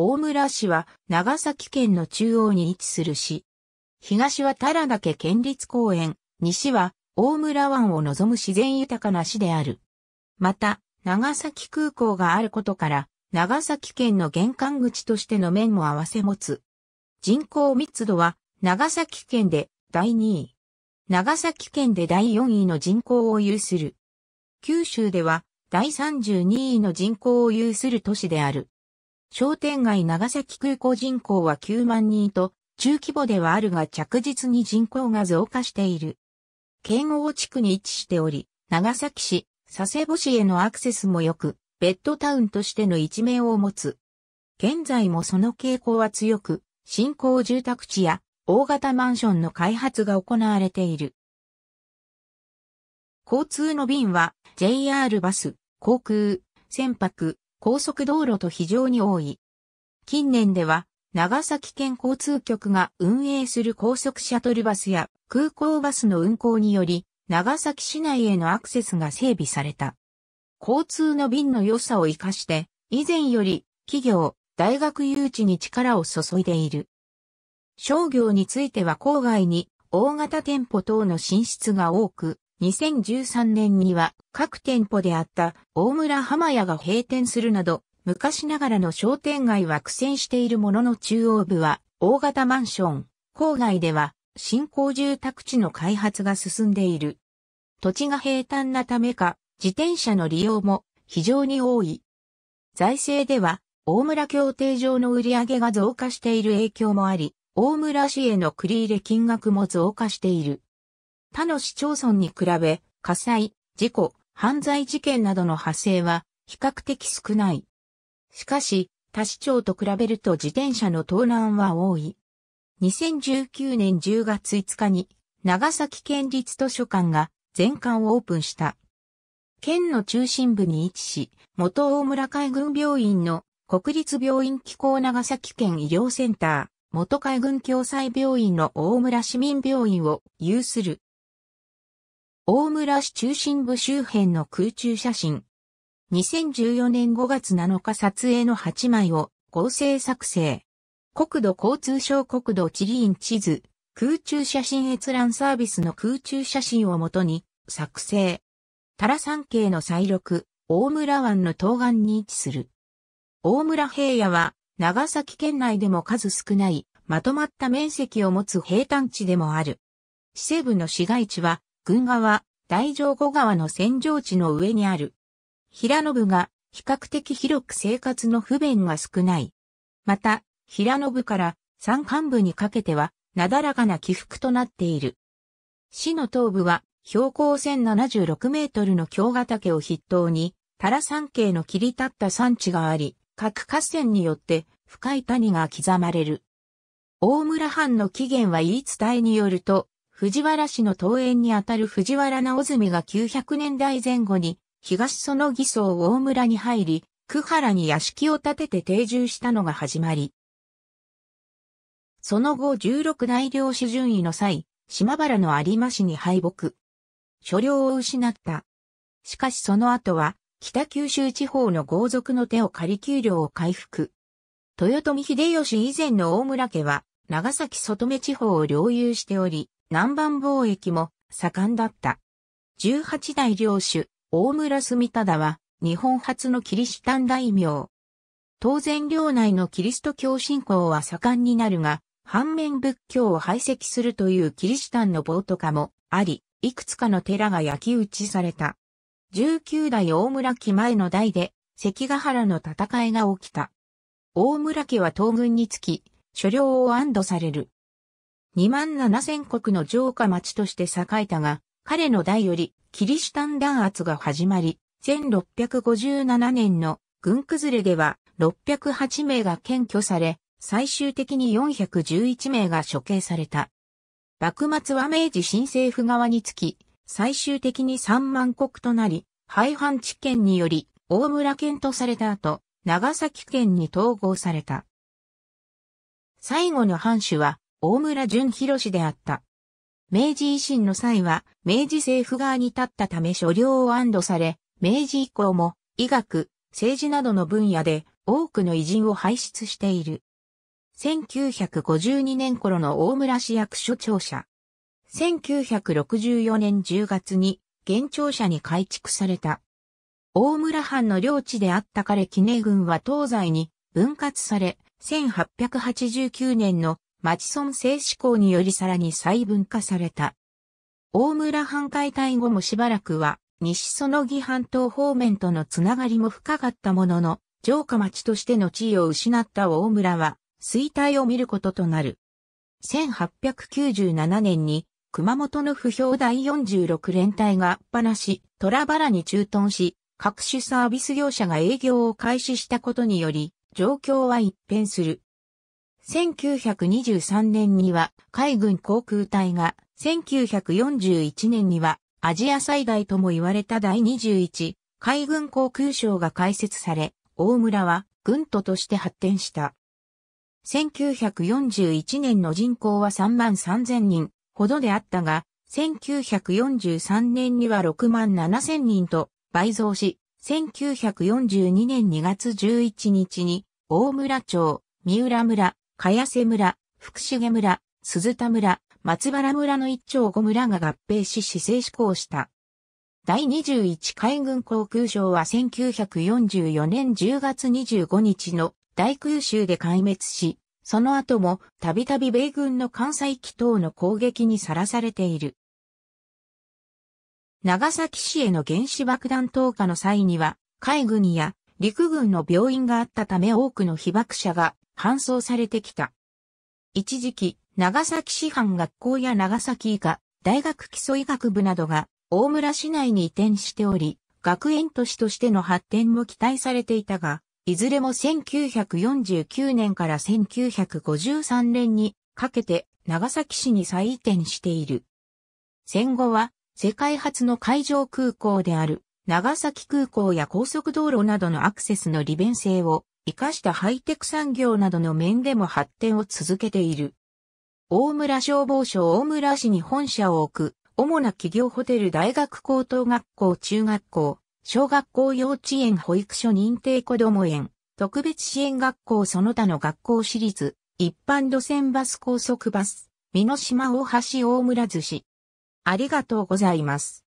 大村市は長崎県の中央に位置する市。東は田良岳県立公園、西は大村湾を望む自然豊かな市である。また、長崎空港があることから、長崎県の玄関口としての面も合わせ持つ。人口密度は、長崎県で第2位。長崎県で第4位の人口を有する。九州では、第32位の人口を有する都市である。商店街長崎空港人口は9万人と、中規模ではあるが着実に人口が増加している。県央地区に位置しており、長崎市、佐世保市へのアクセスも良く、ベッドタウンとしての一面を持つ。現在もその傾向は強く、新興住宅地や大型マンションの開発が行われている。交通の便は JR バス、航空、船舶、高速道路と非常に多い。近年では、長崎県交通局が運営する高速シャトルバスや空港バスの運行により、長崎市内へのアクセスが整備された。交通の便の良さを活かして、以前より企業、大学誘致に力を注いでいる。商業については郊外に大型店舗等の進出が多く、2013年には各店舗であった大村浜屋が閉店するなど、昔ながらの商店街は苦戦しているものの中央部は大型マンション、郊外では新興住宅地の開発が進んでいる。土地が平坦なためか、自転車の利用も非常に多い。財政では、大村協定上の売り上げが増加している影響もあり、大村市への繰り入れ金額も増加している。他の市町村に比べ、火災、事故、犯罪事件などの派生は比較的少ない。しかし、多市町と比べると自転車の盗難は多い。2019年10月5日に長崎県立図書館が全館をオープンした。県の中心部に位置し、元大村海軍病院の国立病院機構長崎県医療センター、元海軍共済病院の大村市民病院を有する大村市中心部周辺の空中写真。2014年5月7日撮影の8枚を合成作成。国土交通省国土地理院地図、空中写真閲覧サービスの空中写真をもとに作成。タラ山系の再録、大村湾の東岸に位置する。大村平野は長崎県内でも数少ないまとまった面積を持つ平坦地でもある。西部の市街地は軍側、大上後川の戦場地の上にある。平信が比較的広く生活の不便が少ない。また、平信から山間部にかけては、なだらかな起伏となっている。市の東部は、標高1076メートルの京ヶ岳を筆頭に、タラ山系の切り立った山地があり、各河川によって深い谷が刻まれる。大村藩の起源は言い伝えによると、藤原氏の登園にあたる藤原直澄が900年代前後に東園義装大村に入り、久原に屋敷を建てて定住したのが始まり。その後16大領主順位の際、島原の有馬氏に敗北。所領を失った。しかしその後は、北九州地方の豪族の手を借り給料を回復。豊臣秀吉以前の大村家は、長崎外目地方を領有しており、南蛮貿易も盛んだった。十八代領主、大村住忠は、日本初のキリシタン大名。当然領内のキリスト教信仰は盛んになるが、反面仏教を排斥するというキリシタンの暴徒化もあり、いくつかの寺が焼き打ちされた。十九代大村家前の代で、関ヶ原の戦いが起きた。大村家は東軍につき、所領を安堵される。2万7千国の城下町として栄えたが、彼の代より、キリシタン弾圧が始まり、1657年の軍崩れでは608名が検挙され、最終的に411名が処刑された。幕末は明治新政府側につき、最終的に3万国となり、廃藩置県により大村県とされた後、長崎県に統合された。最後の藩主は大村淳博氏であった。明治維新の際は、明治政府側に立ったため所領を安堵され、明治以降も、医学、政治などの分野で、多くの偉人を輩出している。1952年頃の大村市役所庁舎。1964年10月に、現庁舎に改築された。大村藩の領地であった彼記念軍は東西に分割され、1889年のマチソン性思考によりさらに細分化された。大村藩解体後もしばらくは、西園木半島方面とのつながりも深かったものの、城下町としての地位を失った大村は、衰退を見ることとなる。1897年に、熊本の不評第46連隊がっぱなし、虎原に駐屯し、各種サービス業者が営業を開始したことにより、状況は一変する。1923年には海軍航空隊が、1941年にはアジア最大とも言われた第21海軍航空省が開設され、大村は軍都として発展した。1941年の人口は3万3000人ほどであったが、1943年には6万7000人と倍増し、1942年2月11日に大村町、三浦村、茅瀬村、福重村、鈴田村、松原村の一丁五村が合併し市制施行した。第21海軍航空省は1944年10月25日の大空襲で壊滅し、その後もたびたび米軍の関西機等の攻撃にさらされている。長崎市への原子爆弾投下の際には、海軍や陸軍の病院があったため多くの被爆者が搬送されてきた。一時期、長崎市販学校や長崎医科、大学基礎医学部などが大村市内に移転しており、学園都市としての発展も期待されていたが、いずれも1949年から1953年にかけて長崎市に再移転している。戦後は世界初の海上空港である長崎空港や高速道路などのアクセスの利便性を生かしたハイテク産業などの面でも発展を続けている。大村消防署大村市に本社を置く、主な企業ホテル大学高等学校中学校、小学校幼稚園保育所認定子ども園、特別支援学校その他の学校私立、一般路線バス高速バス、美濃島大橋大村寿司。ありがとうございます。